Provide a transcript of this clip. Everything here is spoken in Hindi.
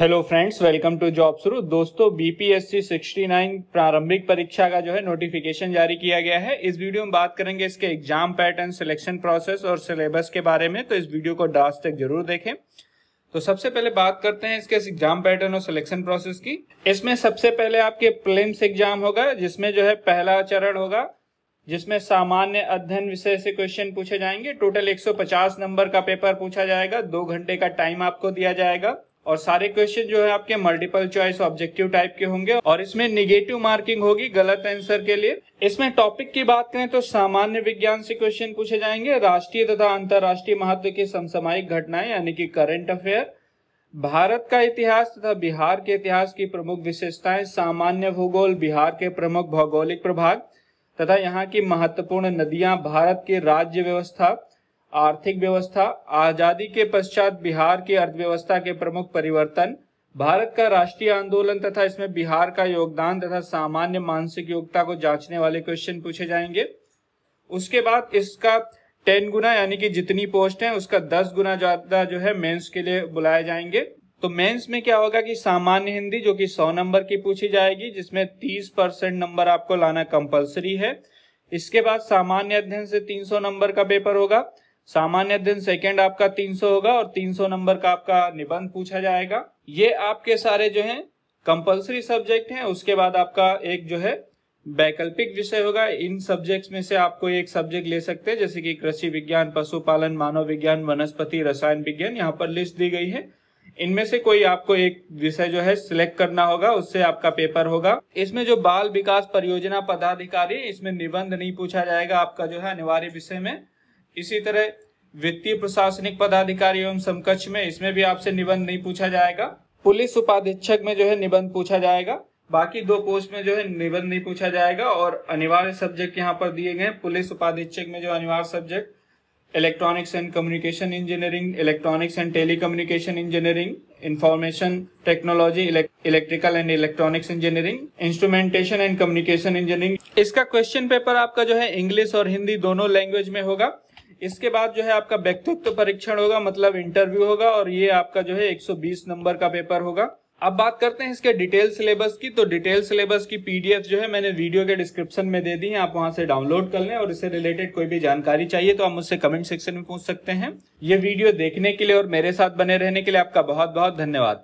hello friends welcome to job शुरू दोस्तों बीपीएससी 69 प्रारंभिक परीक्षा का जो है नोटिफिकेशन जारी किया गया है इस वीडियो में बात करेंगे इसके एग्जाम पैटर्न सिलेक्शन प्रोसेस और सिलेबस के बारे में तो इस वीडियो को डास्ट तक जरूर देखें तो सबसे पहले बात करते हैं इसके एग्जाम पैटर्न और सिलेक्शन प्रोसेस की इसमें सबसे पहले आपके प्लेम्स एग्जाम होगा जिसमें जो है पहला चरण होगा जिसमें सामान्य अध्ययन विषय से क्वेश्चन पूछे जाएंगे टोटल 150 नंबर का पेपर पूछा जाएगा दो घंटे का टाइम आपको दिया जाएगा और सारे क्वेश्चन जो है आपके मल्टीपल चॉइस ऑब्जेक्टिव टाइप के होंगे और इसमें निगेटिव मार्किंग होगी गलत आंसर के लिए इसमें टॉपिक की बात करें तो सामान्य विज्ञान से क्वेश्चन पूछे जाएंगे राष्ट्रीय तथा अंतर्राष्ट्रीय महत्व की समसामयिक घटनाएं यानी कि करंट अफेयर भारत का इतिहास तथा बिहार के इतिहास की प्रमुख विशेषताएं सामान्य भूगोल बिहार के प्रमुख भौगोलिक प्रभाग तथा यहाँ की महत्वपूर्ण नदियां भारत की राज्य व्यवस्था आर्थिक व्यवस्था आजादी के पश्चात बिहार की अर्थव्यवस्था के प्रमुख परिवर्तन भारत का राष्ट्रीय आंदोलन तथा इसमें बिहार का योगदान तथा सामान्य मानसिक योग्यता को जांचने वाले क्वेश्चन पूछे जाएंगे उसके बाद इसका टेन गुना यानी कि जितनी पोस्ट है उसका दस गुना ज्यादा जो है मेंस के लिए बुलाए जाएंगे तो मेंस में क्या होगा कि सामान्य हिंदी जो कि 100 नंबर की पूछी जाएगी जिसमें 30 परसेंट नंबर आपको लाना कंपलसरी है इसके बाद सामान्य अध्ययन से 300 नंबर का पेपर होगा सामान्य दिन सेकेंड आपका 300 होगा और 300 नंबर का आपका निबंध पूछा जाएगा ये आपके सारे जो है कंपल्सरी सब्जेक्ट हैं उसके बाद आपका एक जो है वैकल्पिक विषय होगा इन सब्जेक्ट्स में से आपको एक सब्जेक्ट ले सकते हैं जैसे कि कृषि विज्ञान पशुपालन मानव विज्ञान वनस्पति रसायन विज्ञान यहाँ पर लिस्ट दी गई है इनमें से कोई आपको एक विषय जो है सिलेक्ट करना होगा उससे आपका पेपर होगा इसमें जो बाल विकास परियोजना पदाधिकारी इसमें निबंध नहीं पूछा जाएगा आपका जो है अनिवार्य विषय में इसी तरह वित्तीय प्रशासनिक पदाधिकारी एवं समकक्ष में इसमें भी आपसे निबंध नहीं पूछा जाएगा पुलिस उपाधीक्षक में जो है निबंध पूछा जाएगा बाकी दो पोस्ट में जो है निबंध नहीं पूछा जाएगा और अनिवार्य सब्जेक्ट यहाँ पर दिए गए पुलिस उपाधीक्षक में जो अनिवार्य subject electronics and communication engineering electronics and telecommunication engineering information technology electrical and electronics engineering instrumentation and communication engineering इसका क्वेश्चन पेपर आपका जो है इंग्लिश और हिंदी दोनों लैंग्वेज में होगा इसके बाद जो है आपका व्यक्तित्व परीक्षण होगा मतलब इंटरव्यू होगा और ये आपका जो है 120 नंबर का पेपर होगा अब बात करते हैं इसके डिटेल सिलेबस की तो डिटेल सिलेबस की पीडीएफ जो है मैंने वीडियो के डिस्क्रिप्शन में दे दी है आप वहां से डाउनलोड कर लें और इससे रिलेटेड कोई भी जानकारी चाहिए तो आप मुझसे कमेंट सेक्शन में पूछ सकते हैं ये वीडियो देखने के लिए और मेरे साथ बने रहने के लिए आपका बहुत बहुत धन्यवाद